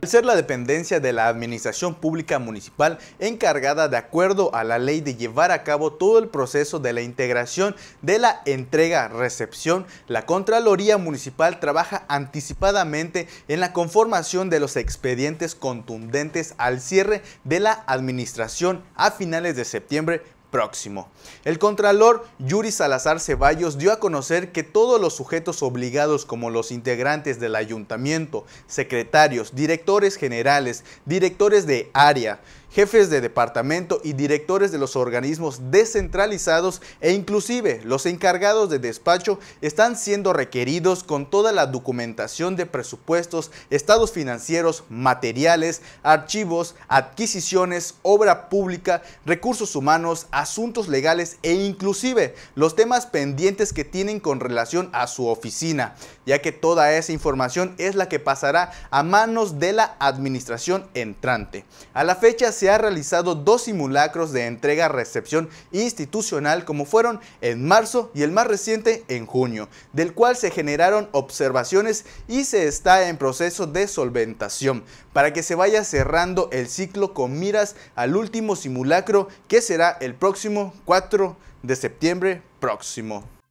Al ser la dependencia de la Administración Pública Municipal encargada de acuerdo a la ley de llevar a cabo todo el proceso de la integración de la entrega-recepción, la Contraloría Municipal trabaja anticipadamente en la conformación de los expedientes contundentes al cierre de la Administración a finales de septiembre próximo. El contralor Yuri Salazar Ceballos dio a conocer que todos los sujetos obligados como los integrantes del ayuntamiento, secretarios, directores generales, directores de área, jefes de departamento y directores de los organismos descentralizados e inclusive los encargados de despacho están siendo requeridos con toda la documentación de presupuestos, estados financieros, materiales, archivos, adquisiciones, obra pública, recursos humanos, asuntos legales e inclusive los temas pendientes que tienen con relación a su oficina, ya que toda esa información es la que pasará a manos de la administración entrante. A la fecha se ha realizado dos simulacros de entrega-recepción institucional como fueron en marzo y el más reciente en junio, del cual se generaron observaciones y se está en proceso de solventación para que se vaya cerrando el ciclo con miras al último simulacro que será el próximo 4 de septiembre próximo.